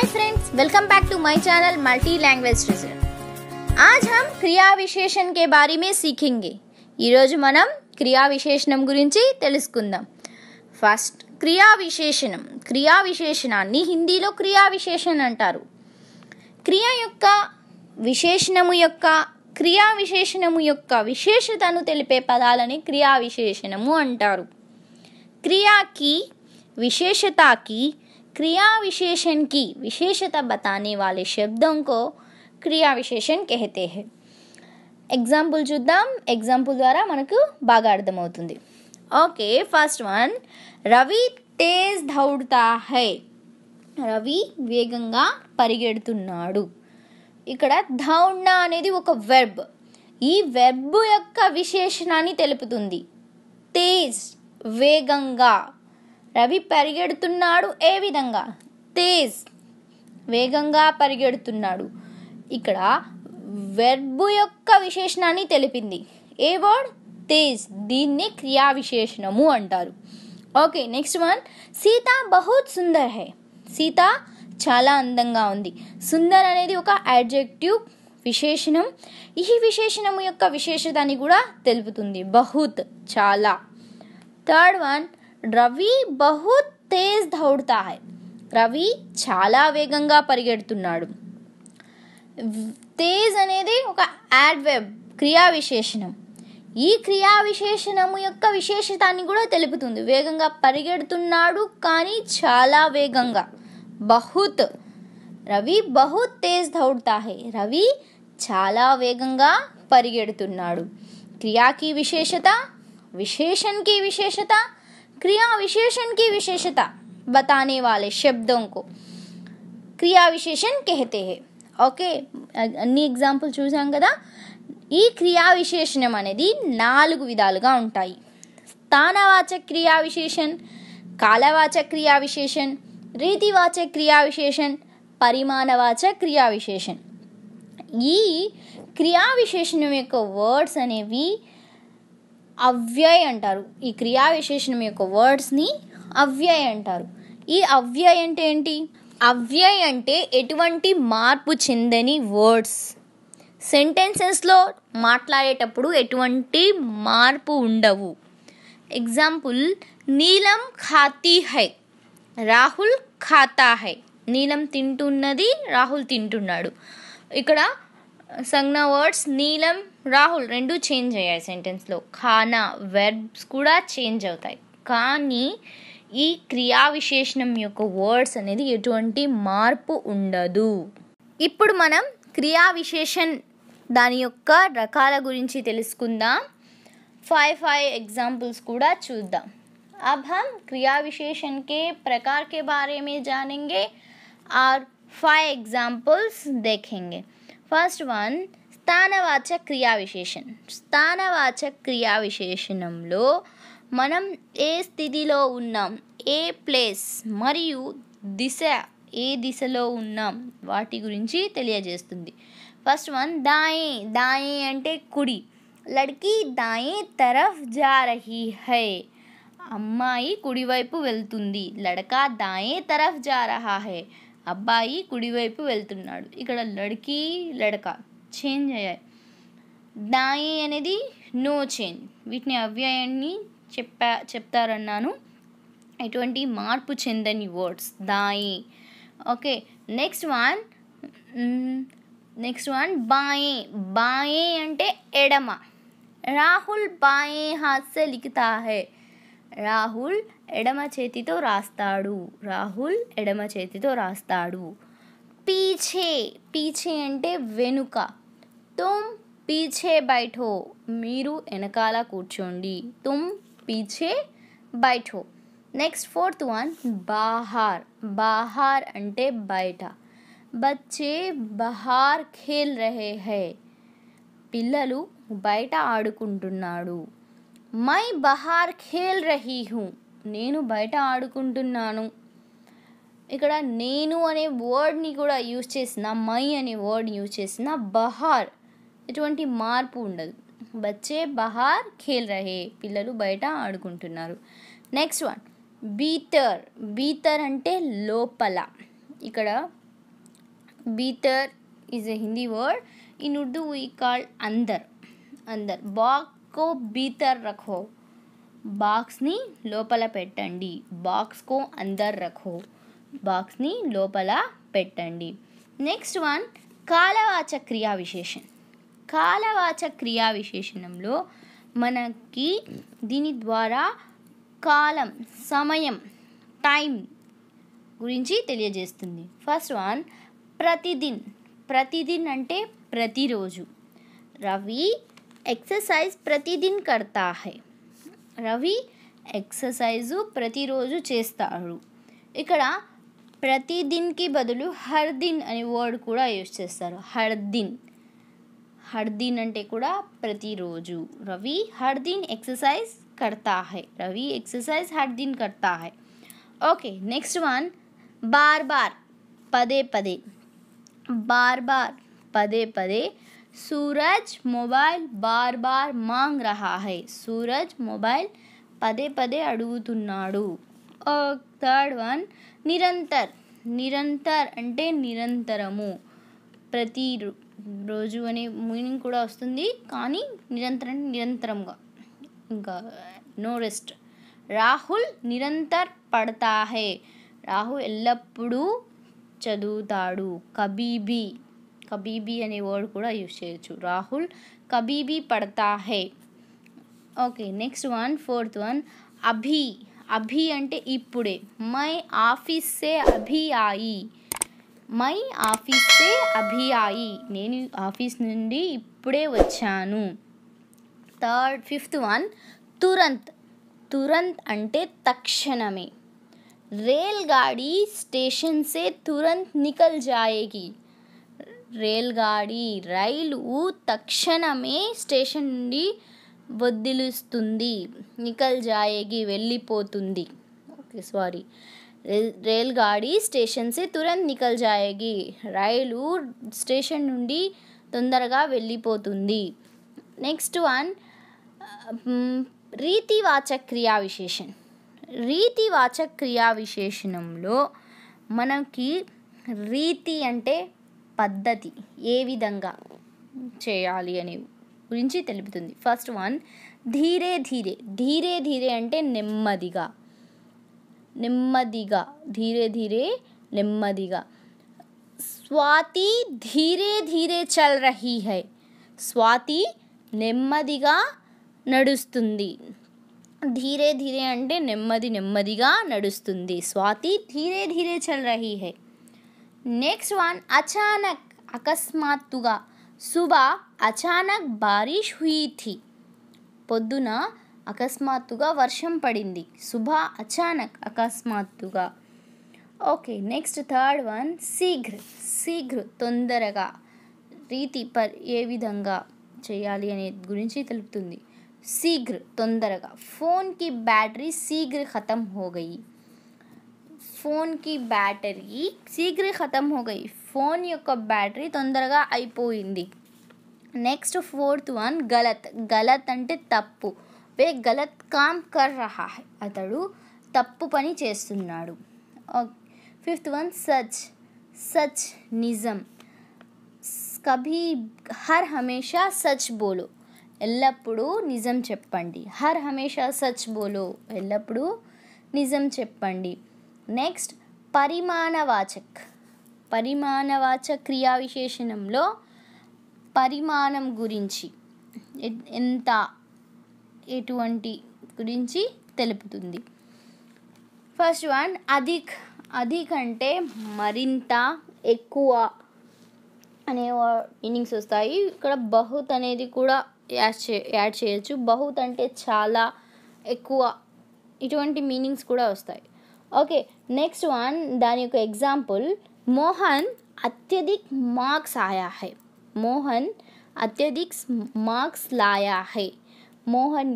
hi friends welcome back to my channel multi language result आज हम క్రియా విశేషణం కే బారే మే సీఖेंगे మనం క్రియా విశేషణం గురించి తెలుసుకుందాం ఫస్ట్ క్రియా విశేషణం క్రియా విశేషణాన్ని హిందీలో క్రియా విశేషణ అంటారు క్రియ యొక్క విశేషణము యొక్క క్రియా విశేషణము యొక్క విశేషతను తెలిపే పదాలని క్రియా విశేషణము అంటారు క్రియాకి విశేషతకి क्रिया विशेषण की विशेषता बताने वाले शब्दों को క్రియా విశేషణ్ కెహతే హే ఎగ్జాంపుల్ చూద్దాం ఎగ్జాంపుల్ ద్వారా మనకు బాగా అర్థమవుతుంది ఓకే ఫస్ట్ వన్ రవి తేజ్ దౌడ్తా హై రవి వేగంగా పరిగెడుతున్నాడు ఇక్కడ ధౌడ్నా అనేది ఒక వెబ్ ఈ వెబ్ యొక్క విశేషణాన్ని తెలుపుతుంది తేజ్ వేగంగా రవి పరిగెడుతున్నాడు ఏ విధంగా తేజ్ వేగంగా పరిగెడుతున్నాడు ఇక్కడ వెర్బు యొక్క విశేషణాన్ని తెలిపింది ఏ వర్డ్ తేజ్ దీన్ని క్రియా విశేషణము అంటారు ఓకే నెక్స్ట్ వన్ సీత బహుత్ సుందర్ హే సీత చాలా అందంగా ఉంది సుందర్ అనేది ఒక యాడ్జెక్టివ్ విశేషణం ఈ విశేషణము యొక్క విశేషతని కూడా తెలుపుతుంది బహుత్ చాలా థర్డ్ వన్ రవి బహు తేజ్ దౌడతా హై రవి చాలా వేగంగా పరిగెడుతున్నాడు తేజ్ అనేది ఒక యాడ్ వెబ్ క్రియా విశేషణం ఈ క్రియా విశేషణము యొక్క విశేషతాన్ని కూడా తెలుపుతుంది వేగంగా పరిగెడుతున్నాడు కానీ చాలా వేగంగా బహుత్ రవి బహుత్ తేజ్ దౌడతా హై రవి చాలా వేగంగా పరిగెడుతున్నాడు క్రియాకి విశేషత విశేషణకి విశేషత क्रिया विशेषण की विशेषता बताने वाले शब्दों को క్రియా విశేషణ కహతే ఓకే అన్ని ఎగ్జాంపుల్ చూసాం కదా ఈ క్రియా విశేషణం అనేది నాలుగు విధాలుగా ఉంటాయి స్థానవాచ క్రియా విశేషణ్ కాలవాచ క్రియా విశేషణ్ రీతివాచ క్రియా విశేషణ్ పరిమాణవాచ క్రియా విశేషణ్ ఈ క్రియా విశేషణం యొక్క వర్డ్స్ అనేవి అవ్యయ్ అంటారు ఈ క్రియా విశేషణం యొక్క వర్డ్స్ని అవ్యయ్ అంటారు ఈ అవ్యయ్ అంటే ఏంటి అవ్యయ్ అంటే ఎటువంటి మార్పు చెందని వర్డ్స్ సెంటెన్సెస్లో మాట్లాడేటప్పుడు ఎటువంటి మార్పు ఉండవు ఎగ్జాంపుల్ నీలం ఖాతీ హై రాహుల్ ఖాతా హై నీలం తింటున్నది రాహుల్ తింటున్నాడు ఇక్కడ సంజ్ఞ వర్డ్స్ నీలం రాహుల్ రెండు చేంజ్ అయ్యాయి సెంటెన్స్లో ఖానా వెర్బ్స్ కూడా చేంజ్ అవుతాయి కానీ ఈ క్రియా విశేషణం యొక్క వర్డ్స్ అనేది ఎటువంటి మార్పు ఉండదు ఇప్పుడు మనం క్రియా విశేషన్ దాని యొక్క రకాల గురించి తెలుసుకుందాం ఫైవ్ ఫైవ్ ఎగ్జాంపుల్స్ కూడా చూద్దాం అబ్ హమ్ క్రియా विशेषण के प्रकार के बारे are five examples five first one స్థానవాచ క్రియావిశేషణం స్థానవాచ విశేషణంలో మనం ఏ స్థితిలో ఉన్నాం ఏ ప్లేస్ మరియు దిశ ఏ దిశలో ఉన్నాం వాటి గురించి తెలియజేస్తుంది ఫస్ట్ వన్ దాయే దాయే అంటే కుడి లడ్కి దాయే తరఫ్ జా రహీ హై అమ్మాయి కుడివైపు వెళ్తుంది లడక దాయే తరఫ్ జా రహా హై అబ్బాయి కుడివైపు వెళ్తున్నాడు ఇక్కడ లడ్కి లడక చేంజ్ అయ్యాయి దాయి అనేది నో చేంజ్ వీటిని అవ్యయాన్ని చెప్పా చెప్తారన్నాను ఎటువంటి మార్పు చెందని వర్డ్స్ దాయి okay next one next one బాయే బాయే అంటే ఎడమ రాహుల్ బాయే హాస్య లిఖితా హే రాహుల్ ఎడమ చేతితో రాస్తాడు రాహుల్ ఎడమ చేతితో రాస్తాడు పీచే పీచే అంటే వెనుక తుమ్ పీచే బైఠో మీరు వెనకాల కూర్చోండి తుమ్ పీచే బైఠో నెక్స్ట్ ఫోర్త్ వన్ బాహార్ బాహార్ అంటే బయట బచ్చే బహార్ ఖేల్ రహే హై పిల్లలు బయట ఆడుకుంటున్నాడు మై బహార్ ఖేల్ రహీ హూ నేను బయట ఆడుకుంటున్నాను ఇక్కడ నేను అనే వర్డ్ని కూడా యూజ్ చేసిన మై అనే వర్డ్ యూజ్ చేసిన బహార్ ఎటువంటి మార్పు ఉండదు బచ్చే బహార్ ఖేల్ రహే పిల్లలు బయట ఆడుకుంటున్నారు నెక్స్ట్ వన్ బీతర్ బీతర్ అంటే లోపల ఇక్కడ బీతర్ is a Hindi word in Urdu we call అందర్ అందర్ బాక్కో బీతర్ రఖో బాక్స్ని లోపల పెట్టండి బాక్స్కో అందర్ రఖో బాక్స్ని లోపల పెట్టండి నెక్స్ట్ వన్ కాలవాచ క్రియా విశేషణ్ కాలవాచ క్రియా విశేషణంలో మనకి దీని ద్వారా కాలం సమయం టైం గురించి తెలియజేస్తుంది ఫస్ట్ వన్ ప్రతిదిన్ ప్రతిదిన్ అంటే ప్రతిరోజు రవి ఎక్సర్సైజ్ ప్రతిదిన్ కడతా హై రవి ఎక్సర్సైజు ప్రతిరోజు చేస్తాడు ఇక్కడ ప్రతిదిన్కి బదులు హర్దిన్ అనే వర్డ్ కూడా యూజ్ చేస్తారు హర్దిన్ హర్దిన్ అంటే కూడా ప్రతిరోజు రవి హర్దిన్ ఎక్సర్సైజ్ కర్తా హై రవి ఎక్సర్సైజ్ హర్దిన్ కర్తా హై ఓకే నెక్స్ట్ వన్ బార్ బార్ పదే పదే బార్ బార్ పదే పదే సూర్యజ్ మొబైల్ బార్ బార్ మాంగ్ రహా హై సూర్యజ్ మొబైల్ పదే పదే అడువుతున్నాడు థర్డ్ వన్ నిరంతర్ నిరంతర్ అంటే నిరంతరము ప్రతి రోజు అనే మీనింగ్ కూడా వస్తుంది కానీ నిరంతరం నిరంతరంగా ఇంకా నో రెస్ట్ రాహుల్ నిరంతర్ పడతాహే రాహు ఎల్లప్పుడూ చదువుతాడు కబీబీ కబీబీ అనే వర్డ్ కూడా యూజ్ చేయొచ్చు రాహుల్ కబీబీ పడతాహే okay next one fourth one అభి అభి అంటే ఇప్పుడే మై ఆఫీసే అభి ఆయి మై ఆఫీసే అభియాయి నేను ఆఫీస్ నుండి ఇప్పుడే వచ్చాను థర్డ్ ఫిఫ్త్ వన్ తురంత్ తురంత్ అంటే తక్షణమే రేల్గాడి స్టేషన్ సే తురంత్ నికల్ జాయేగి రేల్గాడి రైలు తక్షణమే స్టేషన్ నుండి వదిలిస్తుంది నికల్ జాయేగి వెళ్ళిపోతుంది ఓకే సారీ रेलगाड़ी స్టేషన్ సే తురంత్ నికల్ జాయేగి రైలు స్టేషన్ నుండి తొందరగా వెళ్ళిపోతుంది నెక్స్ట్ వన్ రీతివాచక క్రియా విశేషణం రీతివాచక క్రియా విశేషణంలో మనకి రీతి అంటే పద్ధతి ఏ విధంగా చేయాలి అనే గురించి తెలుపుతుంది ఫస్ట్ వన్ ధీరే ధీరే ధీరే ధీరే అంటే నెమ్మదిగా నెమ్మదిగా ధీరే ధీరే నెమ్మదిగా స్వాతి ధీరే ధీరే చల్ రహీ హై స్వాతి నెమ్మదిగా నడుస్తుంది ధీరే ధీరే అంటే నెమ్మది నెమ్మదిగా నడుస్తుంది స్వాతి ధీరే ధీరే చల్ రహీ హై నెక్స్ట్ వన్ అచానక్ అకస్మాత్తుగా సుబా అచానక్ బారిష్ హుయి థీ పొద్దున అకస్మాత్తుగా వర్షం పడింది శుభ అచానక్ అకస్మాత్తుగా ఓకే నెక్స్ట్ థర్డ్ వన్ శీఘ్ర శీఘ్ర తొందరగా రీతి పర్ ఏ విధంగా చేయాలి అనే గురించి తెలుపుతుంది శీఘ్ర తొందరగా ఫోన్కి బ్యాటరీ శీఘ్ర ఖతం హోగయి ఫోన్కి బ్యాటరీ శీఘ్ర ఖతం హోగయి ఫోన్ యొక్క బ్యాటరీ తొందరగా అయిపోయింది నెక్స్ట్ ఫోర్త్ వన్ గలత్ గలత్ అంటే తప్పు వే గలత్ కామ్ కర్ రహా హై అతడు తప్పు పని చేస్తున్నాడు ఫిఫ్త్ వన్ సచ్ సచ్ నిజం కభీ హర్ హమేషా సచ్ బోలో ఎల్లప్పుడూ నిజం చెప్పండి హర్ హమేషా సచ్ బోలో ఎల్లప్పుడూ నిజం చెప్పండి నెక్స్ట్ పరిమాణవాచక్ పరిమాణవాచ క్రియా విశేషణంలో పరిమాణం గురించి ఎంత ఎటువంటి గురించి తెలుపుతుంది ఫస్ట్ వన్ అధిక్ అధిక్ అంటే మరింత ఎక్కువ అనే మీనింగ్స్ వస్తాయి ఇక్కడ బహుత్ అనేది కూడా యాడ్ చే యాడ్ చేయొచ్చు బహుత్ అంటే చాలా ఎక్కువ ఇటువంటి మీనింగ్స్ కూడా వస్తాయి ఓకే నెక్స్ట్ వన్ దాని యొక్క ఎగ్జాంపుల్ మోహన్ అత్యధిక్ మార్క్స్ ఆయా హై మోహన్ అత్యధిక్ మార్క్స్ లాయా హై మోహన్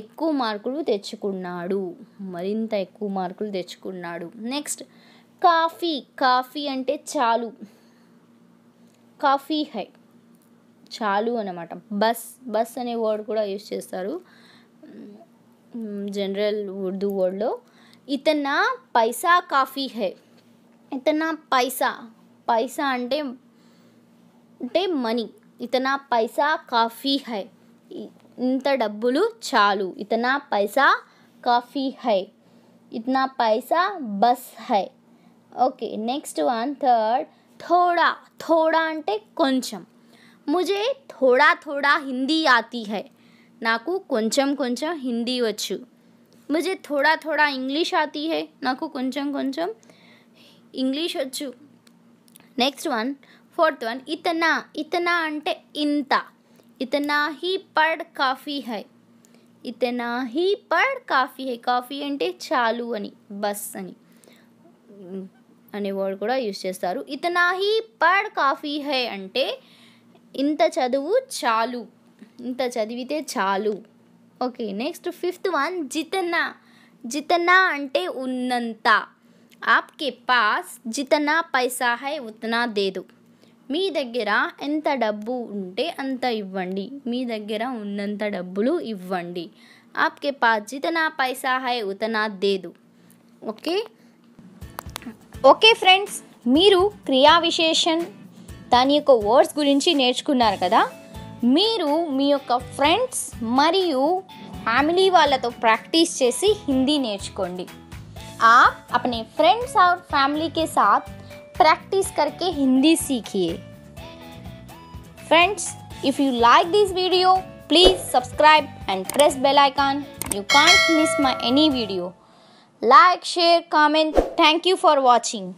ఎక్కువ మార్కులు తెచ్చుకున్నాడు మరింత ఎక్కువ మార్కులు తెచ్చుకున్నాడు నెక్స్ట్ కాఫీ కాఫీ అంటే చాలు కాఫీ హై చాలు అనమాట బస్ బస్ అనే వర్డ్ కూడా యూజ్ చేస్తారు జనరల్ ఉర్దూ వర్డ్లో ఇతన పైసా కాఫీ హై ఇతనా పైసా పైసా అంటే అంటే మనీ ఇతన పైసా కాఫీ హై ఇంత డబ్బులు చాలు ఇంత నా పైసా కాఫీ హై ఇంత పైసా బస్ హై ఓకే నెక్స్ట్ వన్ థర్డ్ థోడా థోడా అంటే కొంచెం ముజే థోడా థోడా హిందీ ఆతి హై నాకు కొంచెం కొంచెం హిందీ వచ్చు ముజే థోడా థోడా ఇంగ్లీష్ ఆతి హై నాకు కొంచెం కొంచెం ఇంగ్లీష్ వచ్చు నెక్స్ట్ వన్ ఫోర్త్ వన్ ఇతనా ఇతనా అంటే ఇంత ఇతనా హీ పడ్ కాఫీ హై ఇతనా హీ పడ్ కాఫీ హై కాఫీ అంటే చాలు అని బస్ అని అనే వర్డ్ కూడా యూస్ చేస్తారు ఇతనా హీ పడ్ కాఫీ హై అంటే ఇంత చదువు చాలు ఇంత చదివితే చాలు ఓకే నెక్స్ట్ ఫిఫ్త్ వన్ జితనా జితనా అంటే ఉన్నంత ఆప్కే పాస్ జితనా పైసా హై ఉతనా దేదు మీ దగ్గర ఎంత డబ్బు ఉంటే అంత ఇవ్వండి మీ దగ్గర ఉన్నంత డబ్బులు ఇవ్వండి ఆప్కే పా జితనా పైసా హై ఉతనా దేదు ఓకే ఓకే ఫ్రెండ్స్ మీరు క్రియా విశేషన్ దాని యొక్క వర్డ్స్ గురించి నేర్చుకున్నారు కదా మీరు మీ యొక్క ఫ్రెండ్స్ మరియు ఫ్యామిలీ వాళ్ళతో ప్రాక్టీస్ చేసి హిందీ నేర్చుకోండి आप अपने ఫ్రెండ్స్ ఆర్ ఫ్యామిలీకే సాత్ प्रैक्टिस करके हिंदी सीखिए friends if you like this video please subscribe and press bell icon you can't miss my any video like share comment thank you for watching